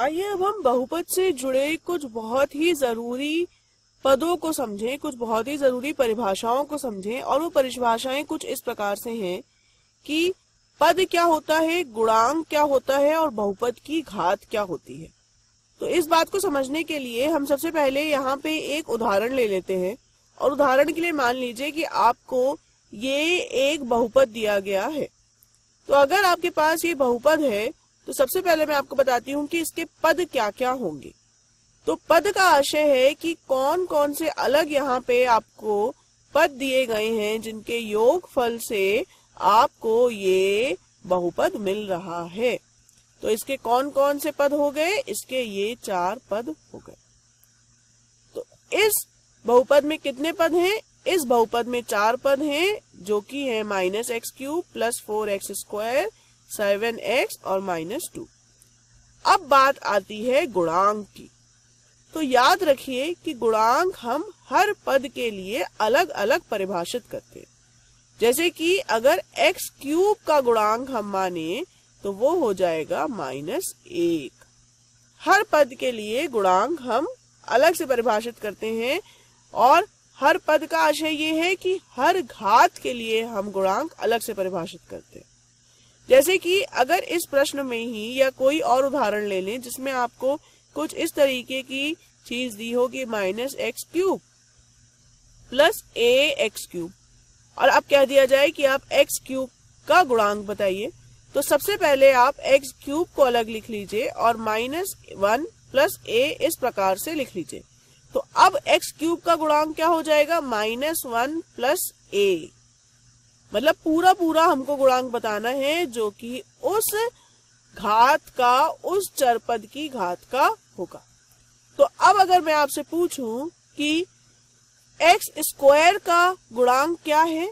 आइए अब हम बहुपद से जुड़े कुछ बहुत ही जरूरी पदों को समझें कुछ बहुत ही जरूरी परिभाषाओं को समझें और वो परिभाषाएं कुछ इस प्रकार से हैं कि पद क्या होता है गुणांग क्या होता है और बहुपद की घात क्या होती है तो इस बात को समझने के लिए हम सबसे पहले यहाँ पे एक उदाहरण ले लेते हैं और उदाहरण के लिए मान लीजिए कि आपको ये एक बहुपद दिया गया है तो अगर आपके पास ये बहुपद है तो सबसे पहले मैं आपको बताती हूँ कि इसके पद क्या क्या होंगे तो पद का आशय है कि कौन कौन से अलग यहाँ पे आपको पद दिए गए हैं जिनके योग फल से आपको ये बहुपद मिल रहा है तो इसके कौन कौन से पद हो गए इसके ये चार पद हो गए तो इस बहुपद में कितने पद हैं इस बहुपद में चार पद हैं जो कि है minus x cube plus four x square seven x और माइनस टू अब बात आती है गुणांक की तो याद रखिए कि गुणांक हम हर पद के लिए अलग अलग परिभाषित करते हैं जैसे कि अगर x क्यूब का गुणांक हम माने तो वो हो जाएगा माइनस एक हर पद के लिए गुणांक हम अलग से परिभाषित करते हैं और हर पद का आशय ये है कि हर घात के लिए हम गुणांक अलग से परिभाषित करते हैं जैसे कि अगर इस प्रश्न में ही या कोई और उदाहरण ले लें जिसमें आपको कुछ इस तरीके की चीज दी हो कि minus x cube plus a x cube और अब कह दिया जाए कि आप एक्स क्यूब का गुणांक बताइए तो सबसे पहले आप एक्स क्यूब को अलग लिख लीजिए और माइनस वन प्लस ए इस प्रकार से लिख लीजिए तो अब एक्स क्यूब का गुणांक क्या हो जाएगा माइनस वन प्लस ए मतलब पूरा पूरा हमको गुणांक बताना है जो कि उस घात का उस चरपद की घात का होगा तो अब अगर मैं आपसे पूछूं कि एक्स स्क्वायर का गुणांक क्या है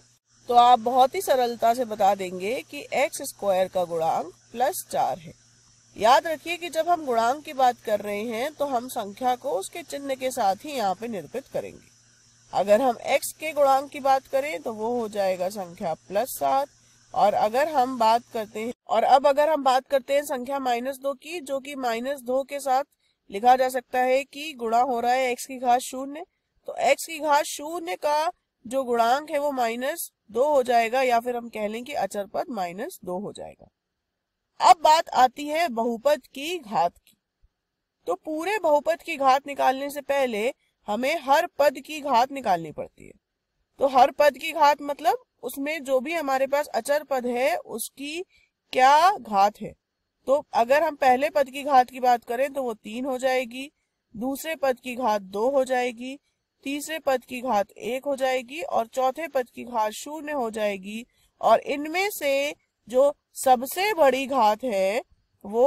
तो आप बहुत ही सरलता से बता देंगे कि एक्स स्क्वायर का गुणांक प्लस चार है याद रखिए कि जब हम गुणांक की बात कर रहे हैं तो हम संख्या को उसके चिन्ह के साथ ही यहाँ पे निरूपित करेंगे अगर हम x के गुणांक की बात करें तो वो हो जाएगा संख्या प्लस सात और अगर हम बात करते हैं और अब अगर हम बात करते हैं संख्या माइनस दो की जो कि माइनस दो के साथ लिखा जा सकता है कि गुणा हो रहा है x की घात शून्य तो x की घात शून्य का जो गुणांक है वो माइनस दो हो जाएगा या फिर हम कह लें कि अचर पद माइनस दो हो जाएगा अब बात आती है बहुपद की घात की तो पूरे बहुपद की घात निकालने से पहले हमें हर पद की घात निकालनी पड़ती है तो हर पद की घात मतलब उसमें जो भी हमारे पास अचर पद है उसकी क्या घात है तो अगर हम पहले पद की घात की बात करें तो वो तीन हो जाएगी दूसरे पद की घात दो हो जाएगी तीसरे पद की घात एक हो जाएगी और चौथे पद की घात शून्य हो जाएगी और इनमें से जो सबसे बड़ी घात है वो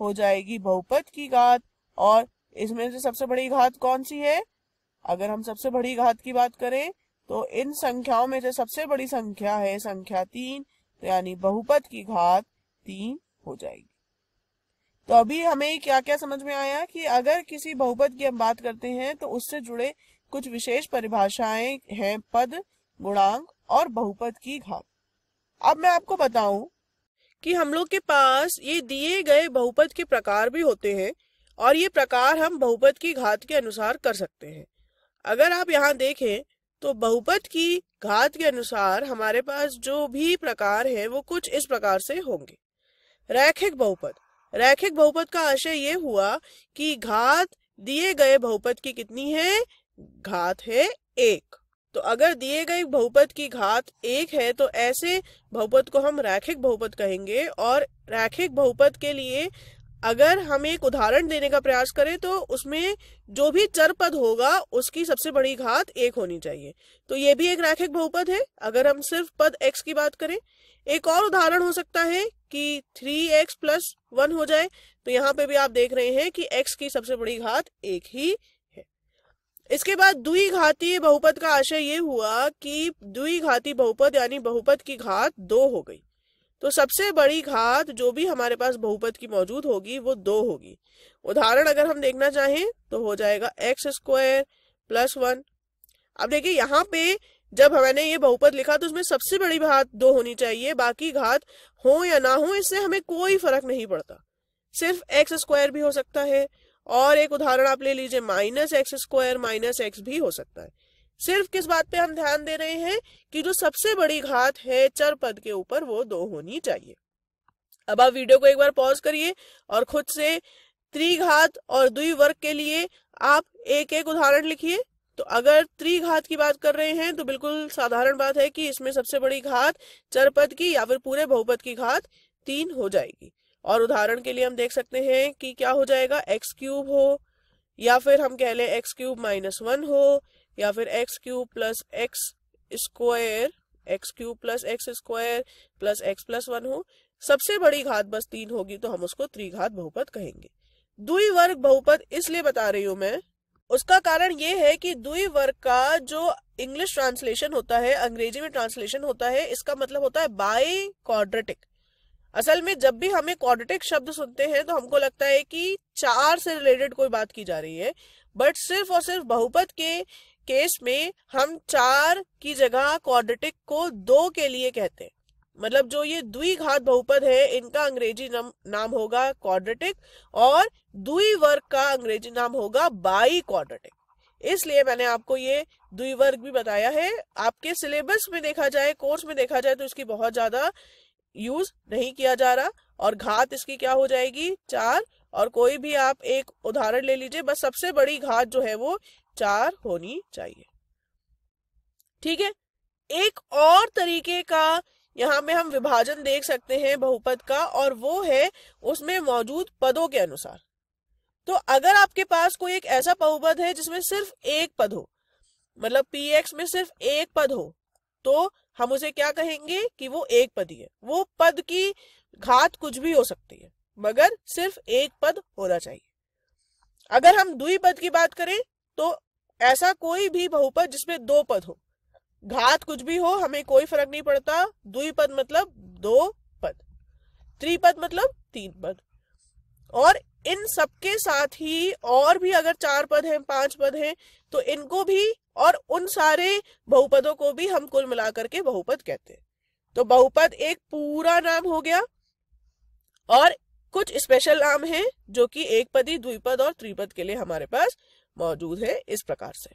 हो जाएगी बहुपद की घात और इसमें से सबसे बड़ी घात कौन सी है अगर हम सबसे बड़ी घात की बात करें तो इन संख्याओं में से सबसे बड़ी संख्या है संख्या तीन तो यानी बहुपद की घात तीन हो जाएगी तो अभी हमें क्या क्या समझ में आया कि अगर किसी बहुपद की हम बात करते हैं तो उससे जुड़े कुछ विशेष परिभाषाएं हैं पद गुणांक और बहुपद की घात अब मैं आपको बताऊं कि हम लोग के पास ये दिए गए बहुपद के प्रकार भी होते हैं और ये प्रकार हम बहुपद की घात के अनुसार कर सकते हैं अगर आप यहाँ देखें तो बहुपद की घात के अनुसार हमारे पास जो भी प्रकार है वो कुछ इस प्रकार से होंगे रैखिक बहुपद रैखिक बहुपद का आशय ये हुआ कि घात दिए गए बहुपद की कितनी है घात है एक तो अगर दिए गए बहुपद की घात एक है तो ऐसे बहुपद को हम रैखिक बहुपद कहेंगे और रैखिक बहुपद के लिए अगर हम एक उदाहरण देने का प्रयास करें तो उसमें जो भी चर पद होगा उसकी सबसे बड़ी घात एक होनी चाहिए तो ये भी एक रैखिक बहुपद है अगर हम सिर्फ पद x की बात करें एक और उदाहरण हो सकता है कि 3x एक्स प्लस वन हो जाए तो यहाँ पे भी आप देख रहे हैं कि x की सबसे बड़ी घात एक ही है इसके बाद घाती बहुपद का आशय ये हुआ कि द्विघाती बहुपद यानी बहुपद की घात दो हो गई तो सबसे बड़ी घात जो भी हमारे पास बहुपद की मौजूद होगी वो दो होगी उदाहरण अगर हम देखना चाहें तो हो जाएगा एक्स स्क्वायर प्लस वन अब देखिए यहाँ पे जब हमने ये बहुपद लिखा तो उसमें सबसे बड़ी घात दो होनी चाहिए बाकी घात हो या ना हो इससे हमें कोई फर्क नहीं पड़ता सिर्फ एक्स स्क्वायर भी हो सकता है और एक उदाहरण आप ले लीजिए minus x square minus x भी हो सकता है सिर्फ किस बात पे हम ध्यान दे रहे हैं कि जो सबसे बड़ी घात है चर पद के ऊपर वो दो होनी चाहिए अब आप वीडियो को एक बार पॉज करिए और खुद से त्रिघात और द्विवर्ग के लिए आप एक एक उदाहरण लिखिए तो अगर त्रिघात की बात कर रहे हैं तो बिल्कुल साधारण बात है कि इसमें सबसे बड़ी घात चरपद की या फिर पूरे बहुपद की घात तीन हो जाएगी और उदाहरण के लिए हम देख सकते हैं कि क्या हो जाएगा एक्स क्यूब हो या फिर हम कह लें एक्स क्यूब माइनस वन हो या फिर x cube plus x square x cube plus x square plus x plus one हो सबसे बड़ी घात बस तीन होगी तो हम उसको त्रिघात बहुपद कहेंगे दुई वर्ग बहुपद इसलिए बता रही हूं मैं उसका कारण ये है कि दुई वर्ग का जो इंग्लिश ट्रांसलेशन होता है अंग्रेजी में ट्रांसलेशन होता है इसका मतलब होता है बाई क्वाड्रेटिक असल में जब भी हमें क्वाड्रेटिक शब्द सुनते हैं तो हमको लगता है कि चार से रिलेटेड कोई बात की जा रही है बट सिर्फ और सिर्फ बहुपद के केस में हम चार की जगह क्वाड्रेटिक को दो के लिए कहते हैं मतलब जो ये द्विघात बहुपद है इनका अंग्रेजी नाम नाम होगा क्वाड्रेटिक और द्विवर्ग का अंग्रेजी नाम होगा बाई क्वाड्रेटिक इसलिए मैंने आपको ये द्विवर्ग भी बताया है आपके सिलेबस में देखा जाए कोर्स में देखा जाए तो इसकी बहुत ज्यादा यूज नहीं किया जा रहा और घात इसकी क्या हो जाएगी चार और कोई भी आप एक उदाहरण ले लीजिए बस सबसे बड़ी घात जो है वो चार होनी चाहिए ठीक है एक और तरीके का यहाँ में हम विभाजन देख सकते हैं बहुपद का और वो है उसमें मौजूद पदों के अनुसार तो अगर आपके पास कोई एक ऐसा बहुपद है जिसमें सिर्फ एक पद हो मतलब पी एक्स में सिर्फ एक पद हो तो हम उसे क्या कहेंगे कि वो एक पद ही है वो पद की घात कुछ भी हो सकती है मगर सिर्फ एक पद होना चाहिए अगर हम द्विपद की बात करें तो ऐसा कोई भी बहुपद जिसमें दो पद हो घात कुछ भी हो हमें कोई फर्क नहीं पड़ता द्विपद मतलब दो पद त्रिपद मतलब तीन पद और इन सबके साथ ही और भी अगर चार पद हैं पांच पद हैं तो इनको भी और उन सारे बहुपदों को भी हम कुल मिलाकर के बहुपद कहते हैं तो बहुपद एक पूरा नाम हो गया और कुछ स्पेशल नाम है जो कि एक पदी द्विपद और त्रिपद के लिए हमारे पास मौजूद है इस प्रकार से